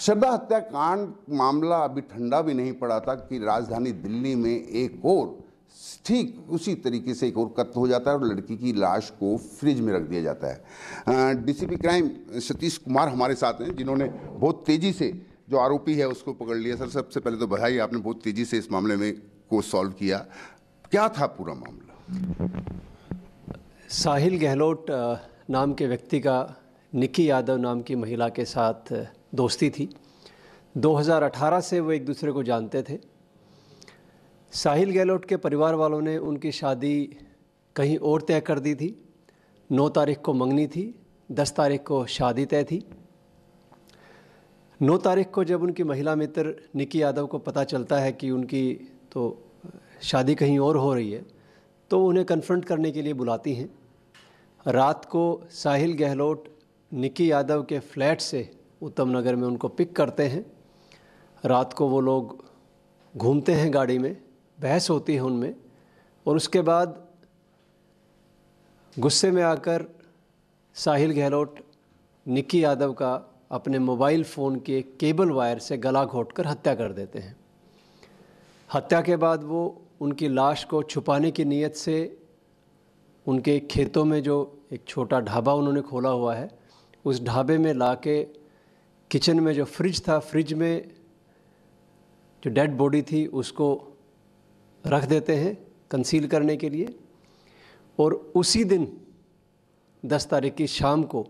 श्रद्धा हत्याकांड मामला अभी ठंडा भी नहीं पड़ा था कि राजधानी दिल्ली में एक और ठीक उसी तरीके से एक और कत्ल हो जाता है और लड़की की लाश को फ्रिज में रख दिया जाता है डीसीपी क्राइम सतीश कुमार हमारे साथ हैं जिन्होंने बहुत तेज़ी से जो आरोपी है उसको पकड़ लिया सर सबसे पहले तो बधाई आपने बहुत तेज़ी से इस मामले में को सॉल्व किया क्या था पूरा मामला साहिल गहलोत नाम के व्यक्ति का निकी यादव नाम की महिला के साथ दोस्ती थी 2018 से वो एक दूसरे को जानते थे साहिल गहलोत के परिवार वालों ने उनकी शादी कहीं और तय कर दी थी 9 तारीख को मंगनी थी 10 तारीख को शादी तय थी 9 तारीख को जब उनकी महिला मित्र निकी यादव को पता चलता है कि उनकी तो शादी कहीं और हो रही है तो उन्हें कन्फ्रंट करने के लिए बुलाती हैं रात को साहिल गहलोत निकी यादव के फ्लैट से उत्तम नगर में उनको पिक करते हैं रात को वो लोग घूमते हैं गाड़ी में बहस होती है उनमें और उसके बाद गुस्से में आकर साहिल गहलोत निक्की यादव का अपने मोबाइल फ़ोन के केबल वायर से गला घोट कर हत्या कर देते हैं हत्या के बाद वो उनकी लाश को छुपाने की नीयत से उनके खेतों में जो एक छोटा ढाबा उन्होंने खोला हुआ है उस ढाबे में ला के किचन में जो फ्रिज था फ्रिज में जो डेड बॉडी थी उसको रख देते हैं कंसील करने के लिए और उसी दिन दस तारीख की शाम को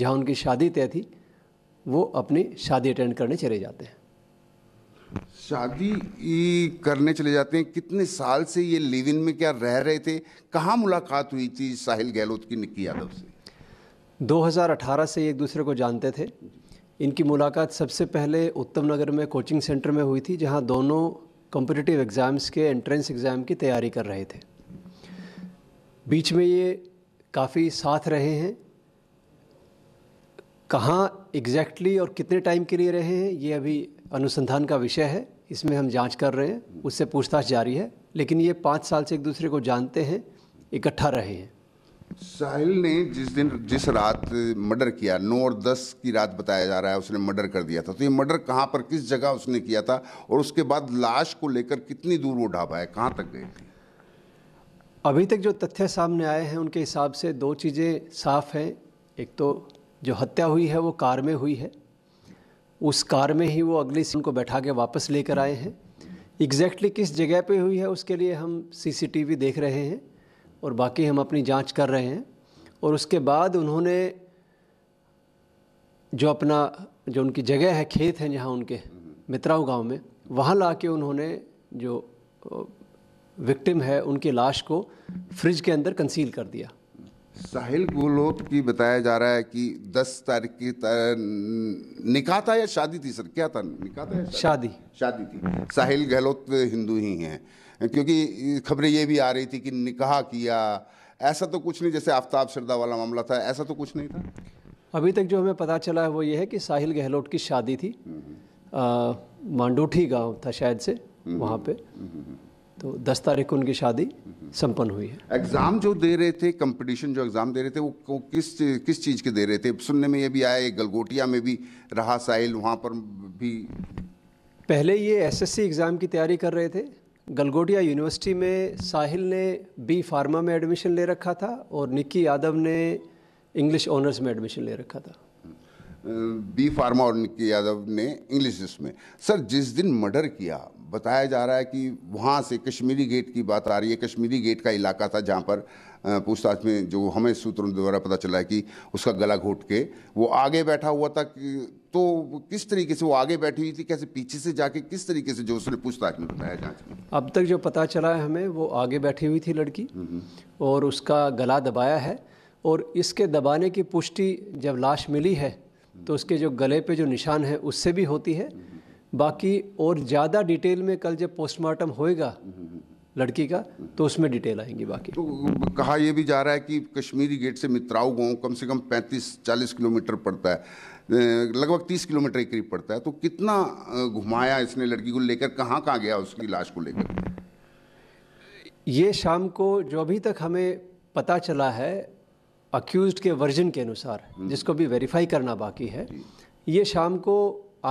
जहाँ उनकी शादी तय थी वो अपनी शादी अटेंड करने चले जाते हैं शादी करने चले जाते हैं कितने साल से ये लिव इन में क्या रह रहे थे कहाँ मुलाकात हुई थी साहिल गहलोत की निक्की यादव से 2018 से एक दूसरे को जानते थे इनकी मुलाकात सबसे पहले उत्तम नगर में कोचिंग सेंटर में हुई थी जहां दोनों कॉम्पिटिटिव एग्ज़ाम्स के एंट्रेंस एग्ज़ाम की तैयारी कर रहे थे बीच में ये काफ़ी साथ रहे हैं कहाँ एग्जैक्टली exactly और कितने टाइम के लिए रहे हैं ये अभी अनुसंधान का विषय है इसमें हम जांच कर रहे हैं उससे पूछताछ जारी है लेकिन ये पाँच साल से एक दूसरे को जानते हैं इकट्ठा रहे हैं साहिल ने जिस दिन जिस रात मर्डर किया नौ और दस की रात बताया जा रहा है उसने मर्डर कर दिया था तो ये मर्डर कहाँ पर किस जगह उसने किया था और उसके बाद लाश को लेकर कितनी दूर वो ढाबा है कहाँ तक गए थे अभी तक जो तथ्य सामने आए हैं उनके हिसाब से दो चीज़ें साफ हैं एक तो जो हत्या हुई है वो कार में हुई है उस कार में ही वो अगली सीन को बैठा के वापस लेकर आए हैं एग्जैक्टली exactly किस जगह पे हुई है उसके लिए हम सीसीटीवी देख रहे हैं और बाकी हम अपनी जांच कर रहे हैं और उसके बाद उन्होंने जो अपना जो उनकी जगह है खेत हैं जहाँ उनके मित्राऊ गांव में वहाँ ला के उन्होंने जो विक्टिम है उनकी लाश को फ्रिज के अंदर कंसील कर दिया साहिल गहलोत की बताया जा रहा है कि 10 तारीख की निकाह था या शादी थी सर क्या था निकाह था शादी शादी थी साहिल गहलोत हिंदू ही हैं क्योंकि खबरें ये भी आ रही थी कि निकाह किया ऐसा तो कुछ नहीं जैसे आफ्ताब श्रद्धा वाला मामला था ऐसा तो कुछ नहीं था अभी तक जो हमें पता चला है वो ये है कि साहिल गहलोत की शादी थी हम्म, हम्म। मांडूठी गांव था शायद से हम्म, वहाँ पे तो दस तारीख को उनकी शादी संपन्न हुई है एग्ज़ाम जो दे रहे थे कंपटीशन जो एग्ज़ाम दे रहे थे वो, किस किस चीज़ के दे रहे थे सुनने में ये भी आया गलगोटिया में भी रहा साहिल वहाँ पर भी पहले ये एसएससी एग्ज़ाम की तैयारी कर रहे थे गलगोटिया यूनिवर्सिटी में साहिल ने बी फार्मा में एडमिशन ले रखा था और निक्की यादव ने इंग्लिश ऑनर्स में एडमिशन ले रखा था बी फार्मा और निक्की यादव ने इंग्लिश में सर जिस दिन मर्डर किया बताया जा रहा है कि वहाँ से कश्मीरी गेट की बात आ रही है कश्मीरी गेट का इलाका था जहाँ पर पूछताछ में जो हमें सूत्रों द्वारा पता चला है कि उसका गला घोट के वो आगे बैठा हुआ था कि तो किस तरीके से वो आगे बैठी हुई थी कैसे पीछे से जाके किस तरीके से जो उसने पूछताछ में बताया जा अब तक जो पता चला है हमें वो आगे बैठी हुई थी लड़की हम्म, हम्म। और उसका गला दबाया है और इसके दबाने की पुष्टि जब लाश मिली है तो उसके जो गले पे जो निशान है उससे भी होती है बाकी और ज़्यादा डिटेल में कल जब पोस्टमार्टम होएगा लड़की का तो उसमें डिटेल आएंगी बाकी तो कहा यह भी जा रहा है कि कश्मीरी गेट से मित्राऊ गांव कम से कम 35-40 किलोमीटर पड़ता है लगभग 30 किलोमीटर के करीब पड़ता है तो कितना घुमाया इसने लड़की को लेकर कहाँ कहाँ गया उसकी लाश को लेकर ये शाम को जो अभी तक हमें पता चला है अक्यूज के वर्जन के अनुसार हम्म। जिसको भी वेरीफाई करना बाकी है ये शाम को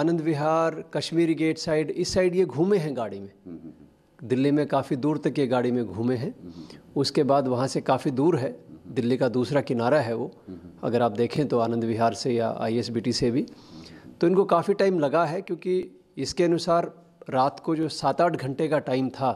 आनंद विहार कश्मीरी गेट साइड इस साइड ये घूमे हैं गाड़ी में हम्म, हम्म, हम्म। दिल्ली में काफ़ी दूर तक ये गाड़ी में घूमे हैं उसके बाद वहाँ से काफ़ी दूर है दिल्ली का दूसरा किनारा है वो अगर आप देखें तो आनंद विहार से या आईएसबीटी से भी तो इनको काफ़ी टाइम लगा है क्योंकि इसके अनुसार रात को जो सात आठ घंटे का टाइम था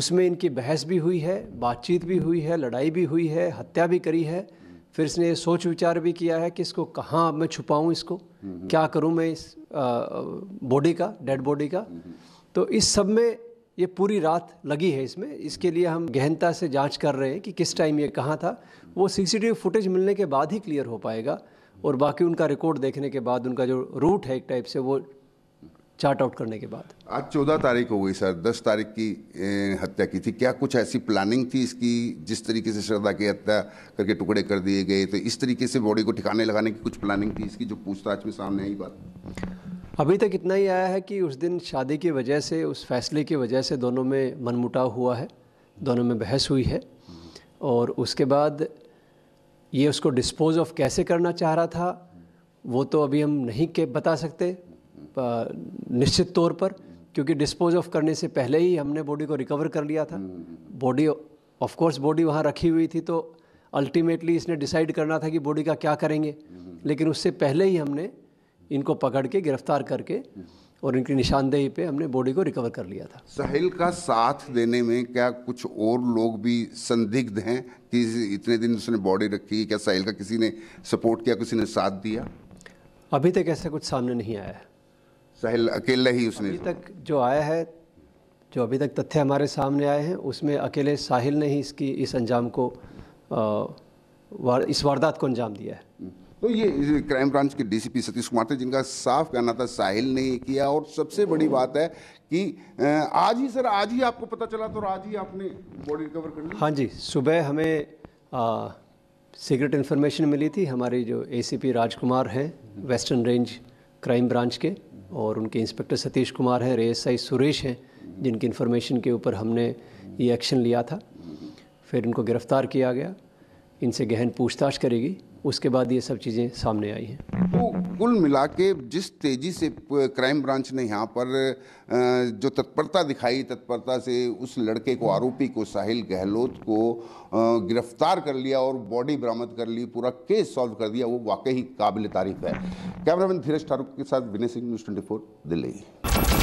उसमें इनकी बहस भी हुई है बातचीत भी हुई है लड़ाई भी हुई है हत्या भी करी है फिर इसने ये सोच विचार भी किया है कि इसको कहाँ मैं छुपाऊँ इसको क्या करूँ मैं इस बॉडी का डेड बॉडी का तो इस सब में ये पूरी रात लगी है इसमें इसके लिए हम गहनता से जांच कर रहे हैं कि किस टाइम ये कहाँ था वो सीसीटीवी फुटेज मिलने के बाद ही क्लियर हो पाएगा और बाकी उनका रिकॉर्ड देखने के बाद उनका जो रूट है एक टाइप से वो चार्ट आउट करने के बाद आज चौदह तारीख हो गई सर दस तारीख की हत्या की थी क्या कुछ ऐसी प्लानिंग थी इसकी जिस तरीके से श्रद्धा की हत्या करके टुकड़े कर दिए गए तो इस तरीके से बॉडी को ठिकाने लगाने की कुछ प्लानिंग थी इसकी जो पूछताछ में सामने आई बात अभी तक इतना ही आया है कि उस दिन शादी की वजह से उस फैसले की वजह से दोनों में मनमुटाव हुआ है दोनों में बहस हुई है और उसके बाद ये उसको डिस्पोज ऑफ कैसे करना चाह रहा था वो तो अभी हम नहीं के बता सकते निश्चित तौर पर क्योंकि डिस्पोज ऑफ करने से पहले ही हमने बॉडी को रिकवर कर लिया था बॉडी ऑफ कोर्स बॉडी वहाँ रखी हुई थी तो अल्टीमेटली इसने डिसाइड करना था कि बॉडी का क्या करेंगे लेकिन उससे पहले ही हमने इनको पकड़ के गिरफ्तार करके और इनकी निशानदेही पे हमने बॉडी को रिकवर कर लिया था साहिल का साथ देने में क्या कुछ और लोग भी संदिग्ध हैं कि इतने दिन उसने बॉडी रखी क्या साहिल का किसी ने सपोर्ट किया किसी ने साथ दिया अभी तक ऐसा कुछ सामने नहीं आया है साहिल अकेले ही उसने अभी तक जो आया है जो अभी तक तथ्य हमारे सामने आए हैं उसमें अकेले साहिल ने ही इसकी इस अंजाम को इस वारदात को अंजाम दिया है हम्म। तो ये क्राइम ब्रांच के डीसीपी सतीश कुमार थे जिनका साफ कहना था साहिल ने ही किया और सबसे बड़ी बात है कि आज ही सर आज ही आपको पता चला तो आज ही आपने बॉडी रिकवर कर ली हाँ जी सुबह हमें सीक्रेट इन्फॉर्मेशन मिली थी हमारी जो एसीपी राजकुमार हैं हम्म। वेस्टर्न रेंज क्राइम ब्रांच के और उनके इंस्पेक्टर सतीश कुमार हैं रे एस सुरेश हैं जिनकी इन्फॉर्मेशन के ऊपर हमने ये एक्शन लिया था फिर इनको गिरफ़्तार किया गया इनसे गहन पूछताछ करेगी उसके बाद ये सब चीज़ें सामने आई हैं तो कुल मिला के जिस तेज़ी से क्राइम ब्रांच ने यहाँ पर जो तत्परता दिखाई तत्परता से उस लड़के को आरोपी को साहिल गहलोत को गिरफ्तार कर लिया और बॉडी बरामद कर ली पूरा केस सॉल्व कर दिया वो वाकई काबिल तारीफ है कैमरामैन धीरज ठारूक के साथ विनय सिंह न्यूज़ ट्वेंटी दिल्ली